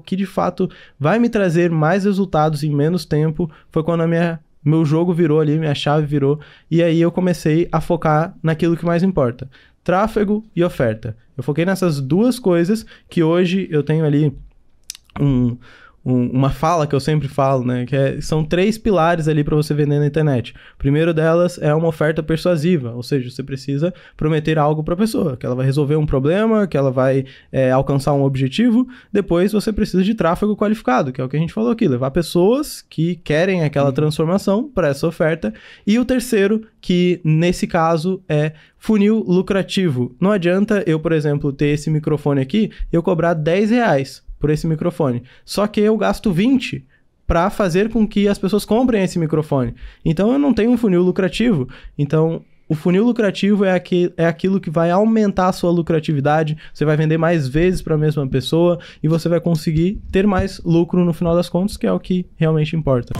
que de fato vai me trazer mais resultados em menos tempo foi quando a minha meu jogo virou ali, minha chave virou, e aí eu comecei a focar naquilo que mais importa: tráfego e oferta. Eu foquei nessas duas coisas que hoje eu tenho ali um um, uma fala que eu sempre falo, né? Que é, são três pilares ali para você vender na internet. O primeiro delas é uma oferta persuasiva, ou seja, você precisa prometer algo para a pessoa, que ela vai resolver um problema, que ela vai é, alcançar um objetivo. Depois você precisa de tráfego qualificado, que é o que a gente falou aqui, levar pessoas que querem aquela uhum. transformação para essa oferta. E o terceiro, que nesse caso é funil lucrativo. Não adianta eu, por exemplo, ter esse microfone aqui e eu cobrar 10 reais por esse microfone. Só que eu gasto 20 para fazer com que as pessoas comprem esse microfone. Então eu não tenho um funil lucrativo. Então o funil lucrativo é, aqui, é aquilo que vai aumentar a sua lucratividade, você vai vender mais vezes para a mesma pessoa e você vai conseguir ter mais lucro no final das contas, que é o que realmente importa.